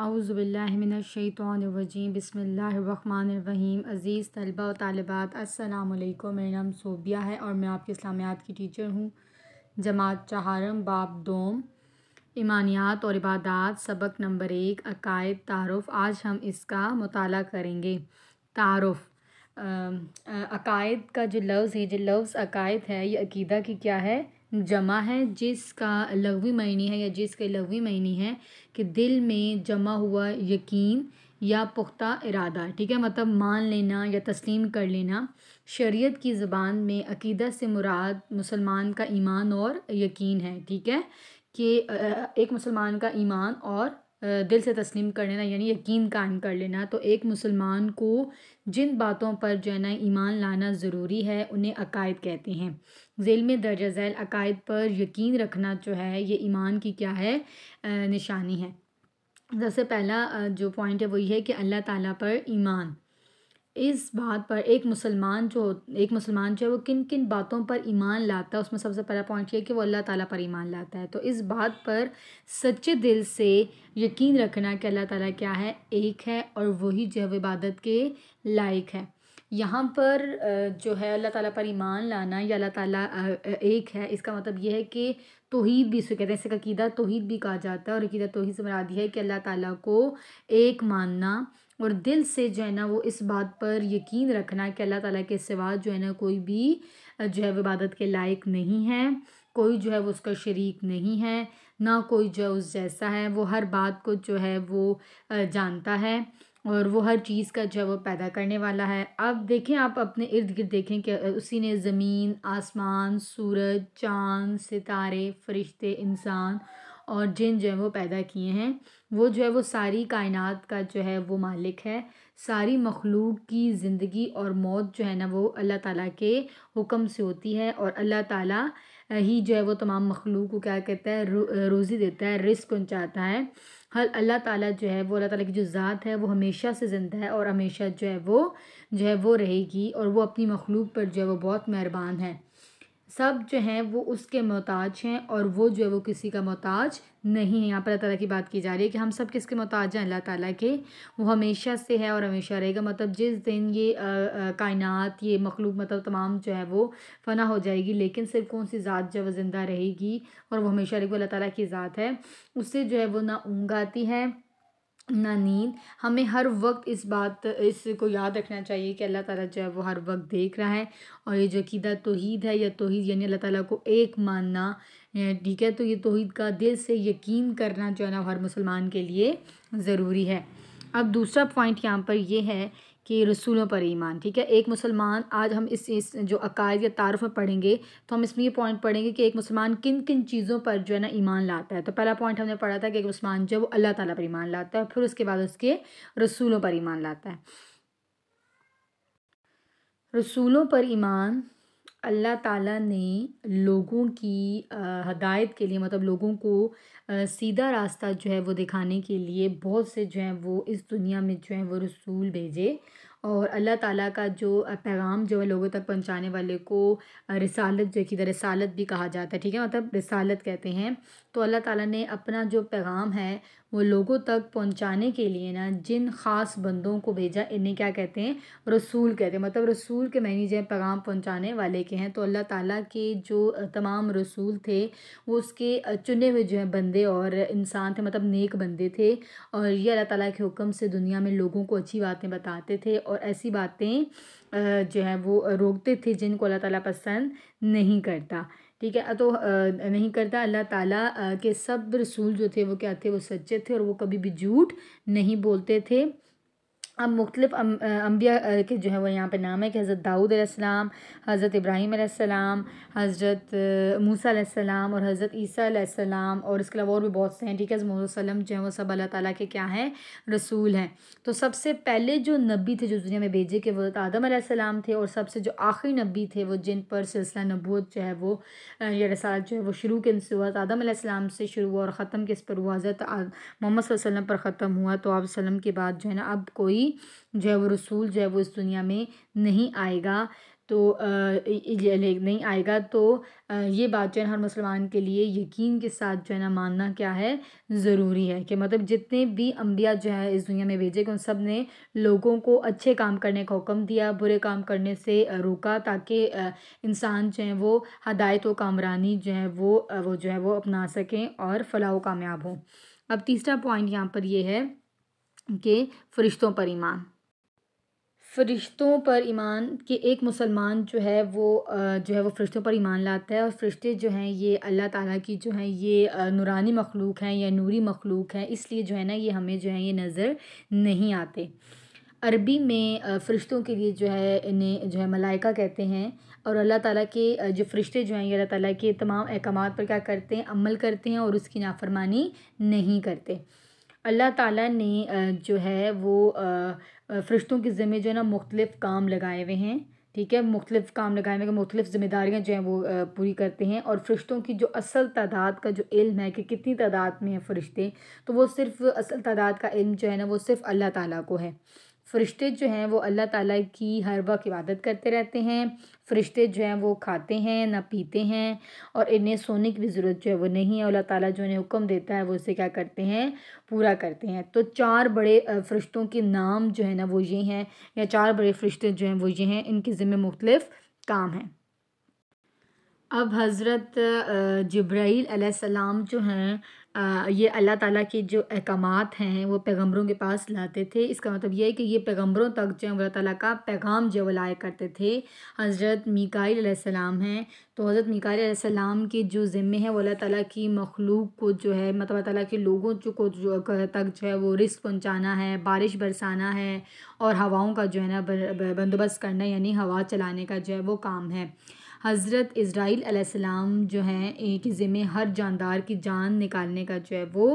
आउज़बिल्लिमिनशैतरजीम बसमीम अज़ीज़ तलबा तलबात तालबात मेरा नाम सोबिया है और मैं आपकी इस्लामियात की टीचर हूँ जमात चहारम बाब दोम ईमानियात और इबादत सबक नंबर एक अकायद तारफ़ आज हम इसका मताल करेंगे तारफ़ अकायद का जो लफ्ज़ है जो लफ्ज़ अकायद है ये अकीदा की क्या है जमा है जिसका लघवी महीनी है या जिसके लघवी महीनी है कि दिल में जमा हुआ यकीन या पुख्ता इरादा ठीक है मतलब मान लेना या तस्लीम कर लेना शरीयत की ज़बान में अकीदा से मुराद मुसलमान का ईमान और यकीन है ठीक है कि एक मुसलमान का ईमान और दिल से तस्लीम कर लेना यानी यकीन कायम कर लेना तो एक मुसलमान को जिन बातों पर जो है ना ईमान लाना ज़रूरी है उन्हें अकायद कहते हैं जेल में दर्ज झैल अकायद पर यकीन रखना जो है ये ईमान की क्या है निशानी है सबसे पहला जो पॉइंट है वो ये है कि अल्लाह ताला पर ईमान इस बात पर एक मुसलमान जो एक मुसलमान जो है वो किन किन बातों पर ईमान लाता है उसमें सबसे पहला पॉइंट ये कि वो अल्लाह ताला पर ईमान लाता है तो इस बात पर सच्चे दिल से यकीन रखना कि अल्लाह ताला क्या है एक है और वही जो इबादत के लायक है यहाँ पर जो है अल्लाह ताला पर ईमान लाना या अल्लाह ताला एक है इसका मतलब यह है कि तोहीद भी इसे कहते हैं इसका अकीदा तोहीद भी कहा जाता है और अकीदा तोहीद से मरादी है कि अल्लाह ताला को एक मानना और दिल से जो है ना वो इस बात पर यकीन रखना कि अल्लाह ताला के सिवा जो है ना कोई भी जो है इबादत के लायक नहीं है कोई जो है वो उसका शरीक नहीं है ना कोई जो है उस जैसा है वो हर बात को जो है वो जानता है और वो हर चीज़ का जो है वो पैदा करने वाला है अब देखें आप अपने इर्द गिर्द देखें कि उसी ने ज़मीन आसमान सूरज चाँद सितारे फरिश्ते इंसान और जिन जो है वो पैदा किए हैं वो जो है वो सारी कायनात का जो है वो मालिक है सारी मखलूक की ज़िंदगी और मौत जो है ना वो अल्लाह ताला के हुक्म से होती है और अल्लाह ताला ही जो है वो तमाम मखलूक को क्या कहता है रोज़ी देता है रिस्क पहुँचाता है हर अल्लाह ताला जो है वो अल्लाह ताला की जो ज़ात है वो हमेशा से ज़िंदा है और हमेशा जो है वो जो है वो रहेगी और वो अपनी मखलूक पर जो है वो बहुत मेहरबान है सब जो हैं वो उसके मोहताज हैं और वो जो है वो किसी का मोहताज नहीं है यहाँ पर अल्लाह की बात की जा रही है कि हम सब किसके मोहताज हैं अल्लाह ताला के वो हमेशा से है और हमेशा रहेगा मतलब जिस दिन ये कायनात ये मखलूक मतलब तमाम जो है वो फना हो जाएगी लेकिन सिर्फ कौन सी ज़ात जो वो ज़िंदा रहेगी और वो हमेशा रहेगी अल्लाह ताली की ज़ात है उससे जो है वो ना ऊँग आती है ना नींद हमें हर वक्त इस बात इसको याद रखना चाहिए कि अल्लाह ताला जो है वो हर वक्त देख रहा है और ये जो अकीदा तोहद है या तोहद यानी अल्लाह ताला को एक मानना ठीक है तो ये तोहद का दिल से यकीन करना जो है ना हर मुसलमान के लिए ज़रूरी है अब दूसरा पॉइंट यहाँ पर ये है कि रसूलों पर ईमान ठीक है एक मुसलमान आज हम इस, इस जो अकायद या तारफ़ में पढ़ेंगे तो हम इसमें ये पॉइंट पढ़ेंगे कि एक मुसलमान किन किन चीज़ों पर जो है ना ईमान लाता है तो पहला पॉइंट हमने पढ़ा था कि एक मुसलमान जो वो अल्लाह ताला पर ईमान लाता है फिर उसके बाद उसके रसूलों पर ईमान लाता है रसूलों पर ईमान अल्लाह ताला ने लोगों की हदायत के लिए मतलब लोगों को सीधा रास्ता जो है वो दिखाने के लिए बहुत से जो हैं वो इस दुनिया में जो हैं वो रसूल भेजे और अल्लाह ताला का जो पैगाम जो है लोगों तक पहुँचाने वाले को रिसालत जो की रसालत भी कहा जाता है ठीक है मतलब रिसालत कहते हैं तो अल्लाह ताला ने अपना जो पैगाम है वो लोगों तक पहुंचाने के लिए ना जिन ख़ास बंदों को भेजा इन्हें क्या कहते हैं रसूल कहते हैं मतलब रसूल के मैनी जो पैगाम पहुंचाने वाले के हैं तो अल्लाह ताला के जो तमाम रसूल थे वो उसके चुने हुए जो हैं बंदे और इंसान थे मतलब नेक बंदे थे और ये अल्लाह ताला के हुक्म से दुनिया में लोगों को अच्छी बातें बताते थे और ऐसी बातें जो है वो रोकते थे जिनको अल्लाह ताला पसंद नहीं करता ठीक है तो नहीं करता अल्लाह ताला के सब रसूल जो थे वो क्या थे वो सच्चे थे और वो कभी भी झूठ नहीं बोलते थे अब मुख्तलिफ अम्बिया के जो है वो यहाँ पर नाम है कि हज़रत दाऊद आसमाम हज़रत इब्राहीम आसमाम हज़रत मूसा और हज़रत ईसा और इसके अलावा और भी बहुत से हैं ठीक है मोहम्मद जो है वो सब अल्लाह ताली के क्या हैं रसूल हैं तो सबसे पहले जो नबी थे जो दुनिया में भेजे के वो आदम आसमाम थे और सबसे जो आखिरी नबी थे वो जिन पर सिलसिला नबूत जो है वो ये रसाल जो है वो शुरू के से हुआ आदम आसमाम से शुरू हुआ और ख़त्म किस पर हुआ हज़रत मोहम्मद वसलम पर ख़त्म हुआ तो आप वसलम के बाद जो है ना अब कोई जो है वो रसूल जो है वो इस दुनिया में नहीं आएगा तो नहीं आएगा तो ये बात जो है हर मुसलमान के लिए यकीन के साथ जो है ना मानना क्या है ज़रूरी है कि मतलब जितने भी अम्बिया जो है इस दुनिया में भेजे गए उन सब ने लोगों को अच्छे काम करने का हुक्म दिया बुरे काम करने से रोका ताकि इंसान जो है वो हदायत व कामरानी जो है वो वो जो है वो अपना सकें और फलाह कामयाब हों अब तीसरा पॉइंट यहाँ पर यह है के फ़रिश्तों पर ईमान फ़रिश्तों पर ईमान के एक मुसलमान जो है वो जो है वो फ़रिश्तों पर ईमान लाता है और फ़रिश्ते जो हैं ये अल्लाह ताला की जो है ये नूरानी मखलूक हैं या नूरी मखलूक हैं इसलिए जो है ना ये हमें जो है ये नज़र नहीं आते अरबी में फ़रिश्तों के लिए जो है इन्हें जो है मलाइका कहते हैं और अल्लाह ताला के जो फ़रिश्ते जो हैं ये अल्लाह ताला के तमाम अहकाम पर क्या करते हैं अमल करते हैं और उसकी नाफरमानी नहीं करते अल्लाह ताला ने जो है वो फ़रिश्तों के ज़िम्मे जो है ना मुख्तलिफ़ काम लगाए हुए हैं ठीक है मुख्तलिफ़ काम लगाए हुए हैं मुख्तलिफ़ ज़िम्मेदारियाँ जो हैं वो पूरी करते हैं और फ़रिश्तों की जो असल तादाद का जो इल्म है कि कितनी तादाद में हैं फ़रिश्ते तो वो सिर्फ़ असल तादाद का इल्म जो है ना वो सिर्फ़ अल्लाह ताला को है फ़रिश्ते जो हैं वो अल्लाह ताला की हर वक्त इबादत करते रहते हैं फरिश्ते जो हैं वो खाते हैं ना पीते हैं और इन्हें सोने की भी ज़रूरत जो है वो नहीं है अल्लाह ताला जो इन्हें हुक्म देता है वो उसे क्या करते हैं पूरा करते हैं तो चार बड़े फरिश्तों के नाम जो है ना वो ये हैं या चार बड़े फरिश्ते जो हैं वो ये हैं इनके ज़िम्मे मुख्तलिफ़ काम हैं अब हज़रत जब्राईल सलाम जो हैं ये अल्लाह ताला के जो अहकाम हैं वो पैगम्बरों के पास लाते थे इसका मतलब यह है कि ये पैगम्बरों तक जो अल्लाह ताला का पैगाम जो लाया करते थे हज़रत मिकाईसम हैं तो हज़रत मिकाईसम के जो ज़िम्मे हैं वो अल्लाह ताला की मखलूक को जो है मतलब ताला के लोगों को जो तक जो है वो रिस्क पहुँचाना है बारिश बरसाना है और हवाओं का जो है ना बंदोबस्त करना यानी हवा चलाने का जो है वो काम है हज़रत इसराइल आसमाम जो हैं एक ज़िम्मे हर जानदार की जान निकालने का जो है वो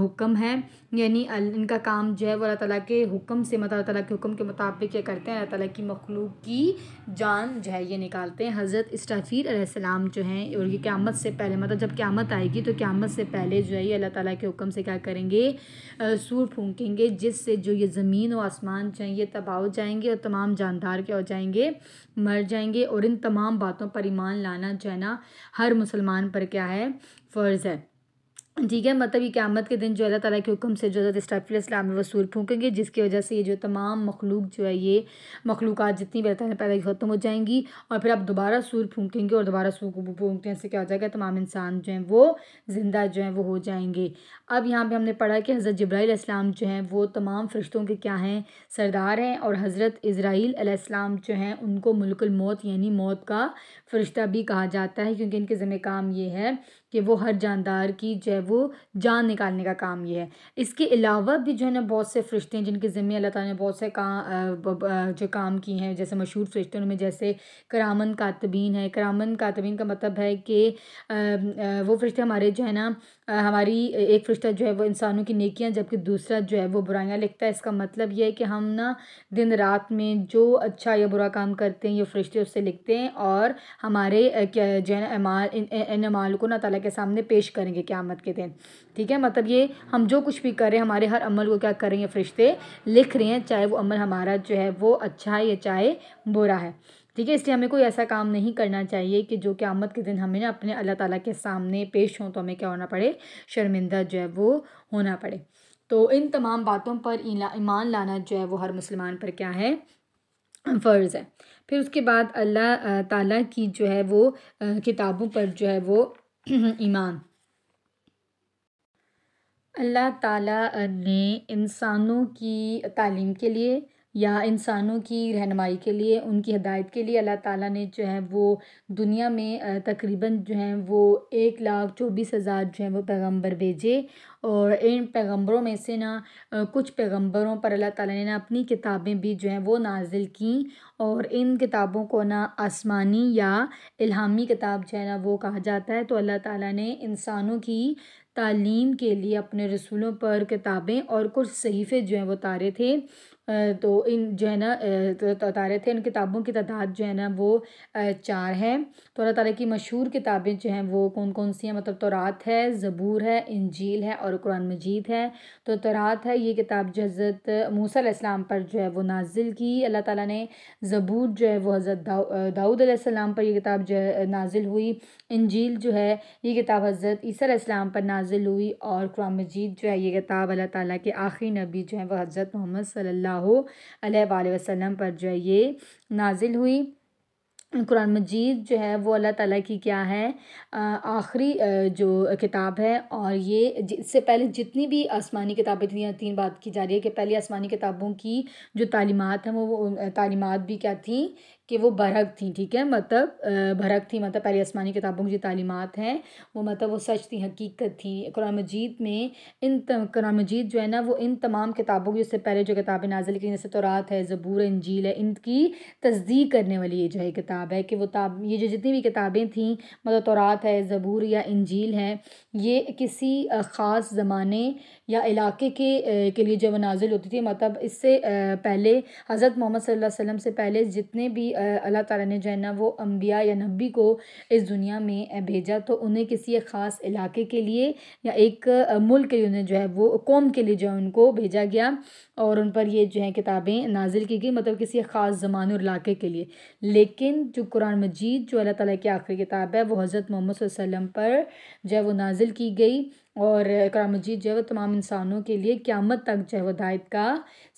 हुक्म है यानी इनका काम जो है वो अल्लाह ताली के हुक्म से मतलब अल्लाह ताला के हुक्म के मुताबिक ये करते हैं अल्लाह ताली की मखलूक की जान जो है ये निकालते हैं हज़रत इसराफील जो हैं और ये क़्यामत से पहले मतलब जब क़्यामत आएगी तो क़्यामत से पहले जो है ये अल्लाह ताली के हुक्म से क्या करेंगे सूर फूकेंगे जिससे जो ये ज़मीन व आसमान जो ये तबाह हो जाएंगे और तमाम जानदार क्या हो जाएंगे मर जाएंगे और इन तमाम बातों पर ईमान लाना जाना हर मुसलमान पर क्या है फ़र्ज़ है ठीक है मतलब ये क़्यामत के दिन जो अल्लाह ताला के हुक्म से जो है इस्टाफिल इस्लाम वसूल फूकेंगे जिसकी वजह से ये जो तमाम मखलूक जो है ये मखलूक जितनी भी अल्लाह पैदा ख़त्म हो जाएंगी और फिर आप दोबारा सूर फूकेंगे और दोबारा सूर फूकते हैं इससे क्या हो जाएगा तमाम इंसान जो हैं वो ज़िंदा जो हैं वो हो जाएंगे अब यहाँ पर हमने पढ़ा कि हज़रत जब्राईल इस्लाम जो हैं वो तमाम फरिश्तों के क्या हैं सरदार हैं और हज़रत इसराइल इस्लाम जो हैं उनको मुल्कुल मौत यानी मौत का फरिश्ता भी कहा जाता है क्योंकि इनके ज़िम्मे काम ये है कि वो हर जानदार की जो है वो जान निकालने का काम ये है इसके अलावा भी जो है ना बहुत से फरिश्ते हैं जिनके ज़िम्मे अल्लाह ताला ने बहुत से काम जो काम किए हैं जैसे मशहूर फरिश्ते उनमें जैसे करामन कातबीन है करामन कातबीन का मतलब है कि वो फरिश्ते हमारे जो है ना हमारी एक फरिश्ता जो है वो इंसानों की नेकियां जबकि दूसरा जो है वो बुराइयां लिखता है इसका मतलब यह है कि हम ना दिन रात में जो अच्छा या बुरा काम करते हैं ये फरिश्ते उससे लिखते हैं और हमारे जो है अमाल इन अमाल को ना ताला के सामने पेश करेंगे क़्यामत के दिन ठीक है मतलब ये हम जो कुछ भी करें हमारे हर अमल को क्या करेंगे फरिश्ते लिख रहे हैं चाहे वो अमल हमारा जो है वो अच्छा है या चाहे बुरा है ठीक है इसलिए हमें कोई ऐसा काम नहीं करना चाहिए कि जो क्यामत के दिन हमें ना अपने अल्लाह ताला के सामने पेश हों तो हमें क्या होना पड़े शर्मिंदा जो है वो होना पड़े तो इन तमाम बातों पर ईमान लाना जो है वो हर मुसलमान पर क्या है फ़र्ज़ है फिर उसके बाद अल्लाह ताला की जो है वो किताबों पर जो है वो ईमान अल्लाह ताला ने इंसानों की तालीम के लिए या इंसानों की रहनमाई के लिए उनकी हदायत के लिए अल्लाह ताला ने जो है वो दुनिया में तकरीबन जो है वो एक लाख चौबीस हज़ार जो है वो पैगंबर भेजे और इन पैगंबरों में से ना कुछ पैगंबरों पर अल्लाह ताला ने ना अपनी किताबें भी जो है वो नाजिल की और इन किताबों को ना आसमानी या इल्हामी किताब जो है ना वो कहा जाता है तो अल्लाह ताला ने इंसानों की तालीम के लिए अपने रसूलों पर किताबें और कुछ सहीफ़े जो हैं वो तारे थे तो इन जो है ना तारे थे इन किताबों की तादाद जो है ना वो चार है तो अल्लाह ताली की मशहूर किताबें जो हैं वो कौन कौन सी हैं मतलब तौरात है ज़बूर है इंजील है और कुरान मजीद है तो तौरात है ये किताब जो हज़रत मूसा इस्लाम पर जो है वो नाजिल की अल्लाह ताला ने ज़बूर जो है वो हज़रत दाऊ दाऊद पर यह किताब जो है नाजिल हुई इंजील जो है ये किताब हज़रत ईसा पर नाजिल हुई और कुरान मजीद जो है ये किताब अल्लाह ताला के आखिरी नबी जो है वह हज़रत मोहम्मद सल्ला वसम पर जो है ये नाजिल हुई कुरान मजीद जो है वो अल्लाह ताला की क्या है आखिरी जो किताब है और ये इससे पहले जितनी भी आसमानी किताबें थी तीन बात की जा रही है कि पहले आसमानी किताबों की जो तालीमत हैं वो, वो तालीमत भी क्या थी कि वो भरक थी ठीक है मतलब भरक थी मतलब पहले आसमानी किताबों की जो तालीमत हैं वो मतलब वो सच थी हकीकत थी कुरान मजीद में इन कुरान मजीद जो है ना वो इन तमाम किताबों की उससे पहले जो किताबें नाजिल की जैसे तौरात है ज़बूर इंजील है इनकी तस्दीक करने वाली ये जो है किताब है कि वो ताब ये जो जितनी भी किताबें थीं मतलब तौरात है ज़बूर या इंजील है ये किसी ख़ास ज़माने या इलाके के के लिए जो नाजिल होती थी मतलब इससे पहले हज़रत मोहम्मद सल्लल्लाहु अलैहि वसल्लम से पहले जितने भी अल्लाह ताला ने जो है ना वो अम्बिया या नबी को इस दुनिया में भेजा तो उन्हें किसी एक ख़ास इलाके के लिए या एक मुल्क के लिए उन्हें जो है वो कौम के लिए जो है उनको भेजा गया और उन पर ये जो है किताबें नाजिल की गई मतलब किसी एक ख़ास ज़मान और इलाके के लिए लेकिन जो कुरान मजीद जो अल्लाह ताला की आखिरी किताब है वो हज़रत मोहम्मद वसल्लम पर जो है वो नाजिल की गई और कराम मजीद जो है वो तमाम इंसानों के लिए क़्यामत तक जो है वह हिदायत का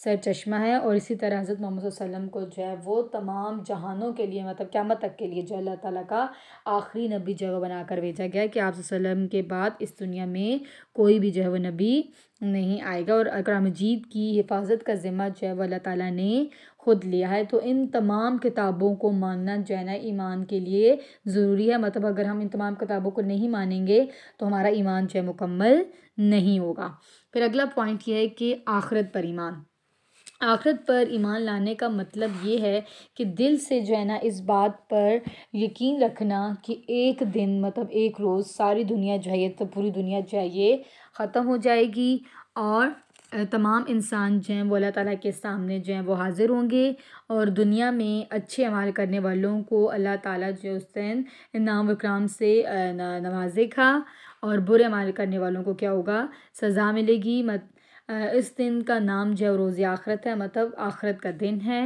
सर चश्मा है और इसी तरह हज़रत मोहम्मद वसल्लम को जो है वो तमाम जहानों के लिए मतलब क़्यामत तक के लिए जो अल्लाह ताली का आखिरी नबी जो है वो बनाकर भेजा गया कि आप के बाद इस दुनिया में कोई भी जो है वह नबी नहीं आएगा और कुरान मजीद की हिफाजत का ज़िम्मा जो है वो अल्लाह ताली ने ख़ुद लिया है तो इन तमाम किताबों को मानना जो है ना ईमान के लिए ज़रूरी है मतलब अगर हम इन तमाम किताबों को नहीं मानेंगे तो हमारा ईमान जो है मुकम्मल नहीं होगा फिर अगला पॉइंट यह है कि आखरत पर ईमान आखरत पर ईमान लाने का मतलब ये है कि दिल से जो है ना इस बात पर यकीन रखना कि एक दिन मतलब एक रोज़ सारी दुनिया जो है तो पूरी दुनिया जो है ये ख़त्म हो जाएगी और तमाम इंसान जो हैं वो अल्लाह ताला के सामने जो हैं वो हाज़िर होंगे और दुनिया में अच्छे अमाल करने वालों को अल्लाह ताला जो हुसैन नाम वक्राम से नवाजेगा और बुरे अमाल करने वालों को क्या होगा सज़ा मिलेगी मत इस दिन का नाम जो है रोज़ आखरत है मतलब आखरत का दिन है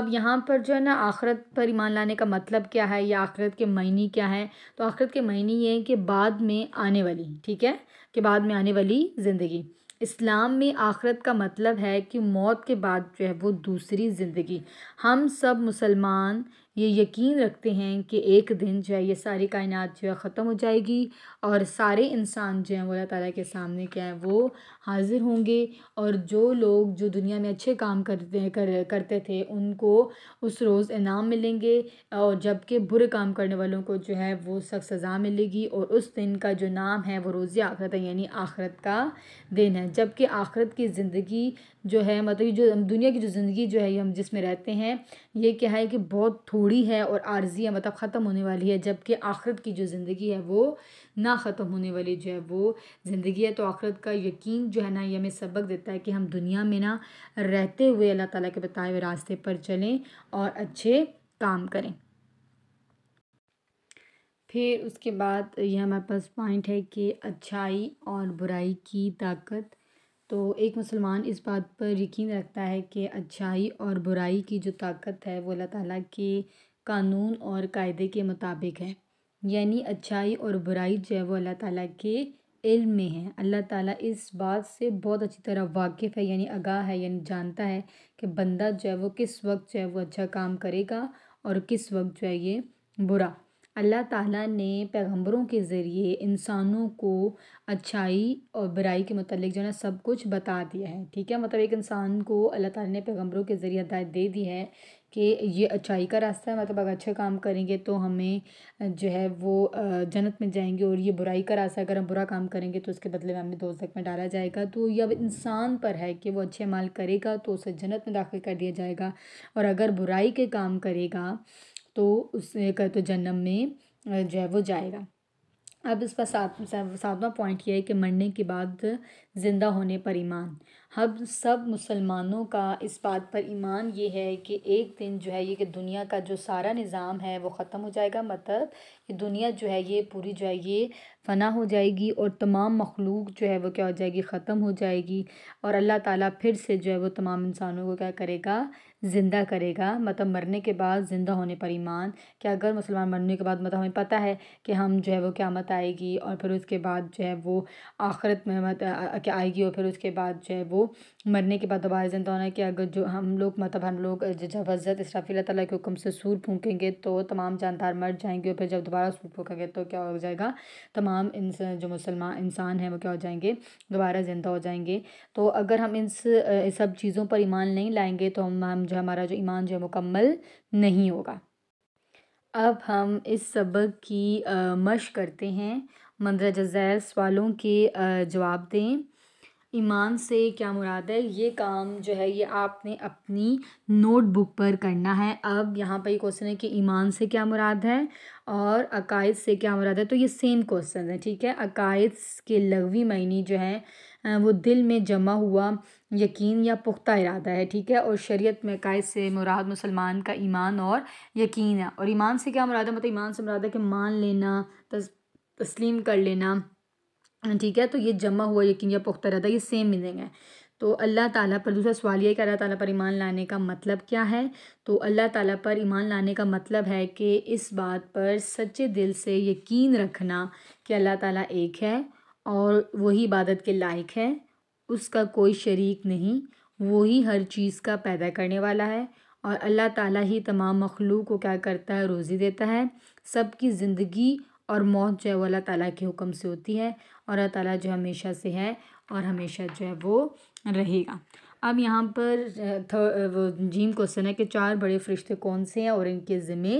अब यहाँ पर जो है ना आखरत पर ईमान लाने का मतलब क्या है या आखरत के मायने क्या है तो आखरत के महीने ये हैं कि बाद में आने वाली ठीक है कि बाद में आने वाली ज़िंदगी इस्लाम में आखरत का मतलब है कि मौत के बाद जो है वो दूसरी ज़िंदगी हम सब मुसलमान ये यकीन रखते हैं कि एक दिन जो है ये सारी कायनात जो है ख़त्म हो जाएगी और सारे इंसान जो हैं वो अल्लाह ताला के सामने क्या है वो हाज़िर होंगे और जो लोग जो दुनिया में अच्छे काम करते हैं कर, करते थे उनको उस रोज़ इनाम मिलेंगे और जबकि बुरे काम करने वालों को जो है वो सख्त सज़ा मिलेगी और उस दिन का जो नाम है वो रोज़ आखरत है यानी आखरत का दिन है जबकि आखरत की ज़िंदगी जो है मतलब जो दुनिया की जो ज़िंदगी जो है हम जिसमें रहते हैं ये क्या है कि बहुत थोड़ी है और आर्जी है मतलब ख़त्म होने वाली है जबकि आखिरत की जो ज़िंदगी है वो ना ख़त्म होने वाली जो है वो ज़िंदगी है तो आखिरत का यकीन जो है ना ये हमें सबक देता है कि हम दुनिया में ना रहते हुए अल्लाह ताला के बताए हुए रास्ते पर चलें और अच्छे काम करें फिर उसके बाद यह हमारे पास पॉइंट है कि अच्छाई और बुराई की ताकत तो एक मुसलमान इस बात पर यकीन रखता है कि अच्छाई और बुराई की जो ताकत है वो अल्लाह ताला के कानून और कायदे के मुताबिक है यानी अच्छाई और बुराई जो है वो अल्लाह ताला के इल्म में है अल्लाह ताला इस बात से बहुत अच्छी तरह वाकिफ़ है यानी आगाह है यानी जानता है कि बंदा जो है वो किस वक्त जो है वो अच्छा काम करेगा और किस वक्त जो है ये बुरा अल्लाह ताला ने पैगंबरों के ज़रिए इंसानों को अच्छाई और बुराई के मतलब जो है ना सब कुछ बता दिया है ठीक है मतलब एक इंसान को अल्लाह ताला ने पैगंबरों के ज़रिए हदायत दे दी है कि ये अच्छाई का रास्ता है मतलब अगर अच्छे काम करेंगे तो हमें जो है वो जन्नत में जाएंगे और ये बुराई का रास्ता अगर हम बुरा काम करेंगे तो उसके बदले में हमें दोजक में डाला जाएगा तो यह अब इंसान पर है कि वो अच्छे माल करेगा तो उसे जन्नत में दाखिल कर दिया जाएगा और अगर बुराई के काम करेगा तो उस तो जन्म में जो है वो जाएगा अब पर सात सातवां पॉइंट यह है कि मरने के बाद ज़िंदा होने पर ईमान हम सब मुसलमानों का इस बात पर ईमान ये है कि एक दिन जो है ये कि दुनिया का जो सारा निज़ाम है वो ख़त्म हो जाएगा मतलब कि दुनिया जो है ये पूरी जो है ये फना हो जाएगी और तमाम मखलूक जो है वो क्या हो जाएगी ख़त्म हो जाएगी और अल्लाह ताला फिर से जो है वो तमाम इंसानों को क्या करेगा ज़िंदा करेगा मतलब मरने के बाद ज़िंदा होने पर ईमान कि अगर मुसलमान मरने के बाद मतलब हमें पता है कि हम जो है वो क़्यामत आएगी और फिर उसके बाद जो है वो आखिरत में मत क्या आएगी और फिर उसके बाद जो है वो मरने के बाद दोबारा ज़िंदा होना है कि अगर जो हम लोग मतलब हम लोग जब हज़रत इसराफ़ी तला के हुक्म से सूर फूकेंगे तो तमाम जानदार मर जाएंगे और फिर जब दोबारा सूर फूकेंगे तो क्या हो जाएगा तमाम जो मुसलमान इंसान हैं वो क्या हो जाएंगे दोबारा ज़िंदा हो जाएंगे तो अगर हम इन सब चीज़ों पर ईमान नहीं लाएँगे तो हम हम जो हमारा जो ईमान जो है मुकम्मल नहीं होगा अब हम इस सबक की मश करते हैं मंदरा जज़ैल सवालों के जवाब दें ईमान से क्या मुराद है ये काम जो है ये आपने अपनी नोटबुक पर करना है अब यहाँ पर ये क्वेश्चन है कि ईमान से क्या मुराद है और अकायद से क्या मुराद है तो ये सेम क्वेश्चन है ठीक है अकायद के लगवी मायने जो है वो दिल में जमा हुआ यकीन या पुख्ता इरादा है ठीक है और शरीयत में कायद से मुराद मुसलमान का ईमान और यकीन है और ईमान से क्या मुरादा मतलब ईमान से मुरादा कि मान लेना तस, तस्लीम कर लेना ठीक है तो ये जमा हुआ यकीन या पुख्ता इरादा ये सेम मीनिंग है तो अल्लाह ताला पर दूसरा सवाल ये कि अल्लाह ताला पर ईमान लाने का मतलब क्या है तो अल्लाह ताला पर ईमान लाने का मतलब है कि इस बात पर सच्चे दिल से यकीन रखना कि अल्लाह ताला एक है और वही इबादत के लायक है उसका कोई शरीक नहीं वही हर चीज़ का पैदा करने वाला है और अल्लाह ताला ही तमाम मखलूक को क्या करता है रोज़ी देता है सबकी ज़िंदगी और मौत जो है वो अल्लाह ताला के हुक्म से होती है और अल्लाह ताला जो हमेशा से है और हमेशा जो है वो रहेगा अब यहाँ पर जीम क्वेश्चन है कि चार बड़े फरिश्ते कौन से हैं और इनके ज़िम्मे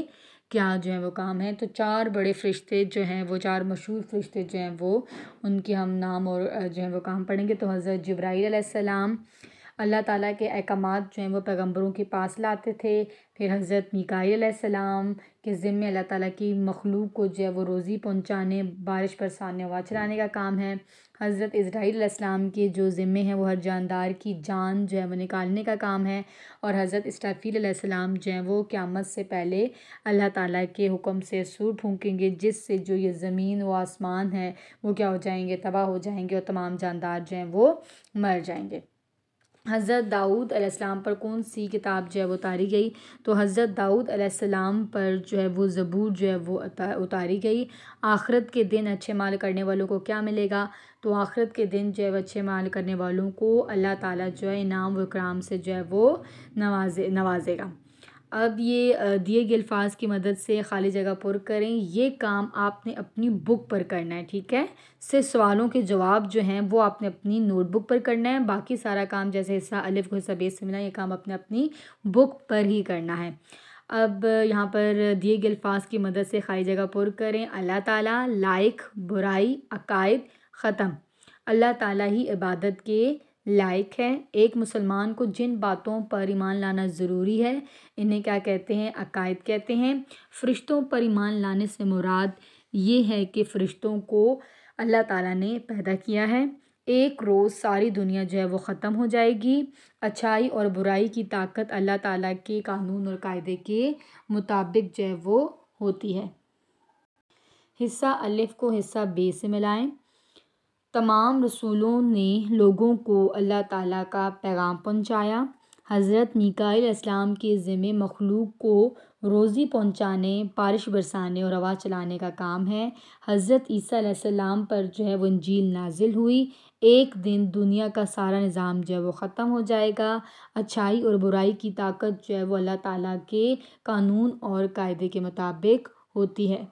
क्या जो है वो काम है तो चार बड़े फ़रिश्ते जो हैं वो चार मशहूर फ़रिश्ते जो हैं वो उनके हम नाम और जो है वो काम पढ़ेंगे तो हज़रत जब्राईसम अल्लाह ताला के अहकाम जो हैं वो पैगम्बरों के पास लाते थे फिर हज़रत मिकाईसम के ज़िम्मे अल्लाह ताला की मखलूक को जो है वो रोज़ी पहुँचाने बारिश पर हवा चलाने का काम है हज़रत इसराईसम के जो ज़िम्मे हैं वो हर जानदार की जान जो है वो निकालने का काम है और हज़रत इसराफ़ीसम जो हैं वो क़्यामत से पहले अल्लाह ताला के हुक्म से सूर फूकेंगे जिससे जो ये ज़मीन व आसमान है वो क्या हो जाएंगे तबाह हो जाएंगे और तमाम जानदार जो हैं वो मर जाएंगे हज़रत दाऊद अलैहिस्सलाम पर कौन सी किताब जो है वो उतारी गई तो हज़रत दाऊद अलैहिस्सलाम पर जो है वो ज़बूर जो है वो उतारी गई आखरत के दिन अच्छे माल करने वालों को क्या मिलेगा तो आखरत के दिन जो है वो अच्छे माल करने वालों को अल्लाह ताला जो है इनाम व कराम से जो है वो नवाजे नवाजेगा अब ये दिए गए अल्फाज की मदद से खाली जगह पुर करें ये काम आपने अपनी बुक पर करना है ठीक है सिर्फ सवालों के जवाब जो हैं वो आपने अपनी नोटबुक पर करना है बाकी सारा काम जैसे हिस्सा अलिफ को हिस्सा बेस से मिला ये काम आपने अपनी बुक पर ही करना है अब यहाँ पर दिए गए अल्फाज की मदद से खाली जगह पुर करें अल्लाह ताला लाइक बुराई अकायद ख़त्म अल्लाह ताला ही इबादत के लायक है एक मुसलमान को जिन बातों पर ईमान लाना ज़रूरी है इन्हें क्या कहते हैं अकायद कहते हैं फ़रिश्तों पर ईमान लाने से मुराद ये है कि फ़रिश्तों को अल्लाह ताला ने पैदा किया है एक रोज़ सारी दुनिया जो है वो ख़त्म हो जाएगी अच्छाई और बुराई की ताकत अल्लाह ताला के कानून और कायदे के मुताबिक जो है वो होती है हिस्सा अलिफ़ को हिस्सा बे से मिलाएँ तमाम रसूलों ने लोगों को अल्लाह ताला का पैगाम पहुँचाया हज़रत इस्लाम के ज़िम्मे मखलूक को रोज़ी पहुँचाने बारिश बरसाने और हवा चलाने का काम है हज़रत ईसीम पर जो है वंजील नाजिल हुई एक दिन दुनिया का सारा निज़ाम जो है वो ख़त्म हो जाएगा अच्छाई और बुराई की ताकत जो है वो अल्लाह ताला के कानून और कायदे के मुताबिक होती है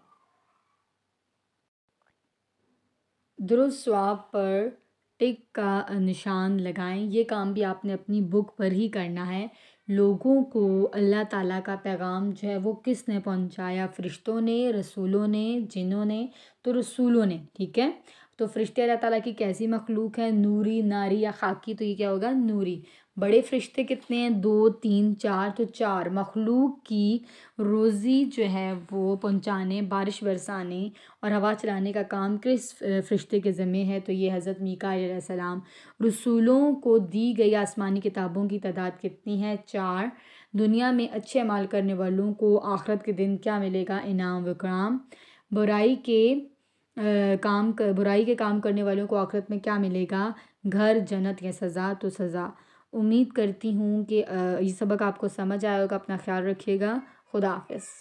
दुरुस्त पर टिक का निशान लगाएं ये काम भी आपने अपनी बुक पर ही करना है लोगों को अल्लाह ताला का पैगाम जो है वो किसने पहुंचाया फ़रिश्तों ने रसूलों ने जिन्हों ने तो रसूलों ने ठीक है तो फरिश्ते अल्लाह ताला की कैसी मखलूक है नूरी नारी या खाकी तो ये क्या होगा नूरी बड़े फरिश्ते कितने हैं दो तीन चार तो चार मखलूक की रोज़ी जो है वो पहुँचाने बारिश बरसाने और हवा चलाने का काम किस फरिश्ते के ज़मे है तो ये हज़रत मीका सलाम रसूलों को दी गई आसमानी किताबों की तादाद कितनी है चार दुनिया में अच्छे अमाल करने वालों को आखरत के दिन क्या मिलेगा इनाम वक्राम बुराई के काम कर, बुराई के काम करने वालों को आखिरत में क्या मिलेगा घर जन्नत या सज़ा तो सज़ा उम्मीद करती हूँ कि ये सबक आपको समझ आएगा अपना ख्याल रखिएगा खुदा हाफिज़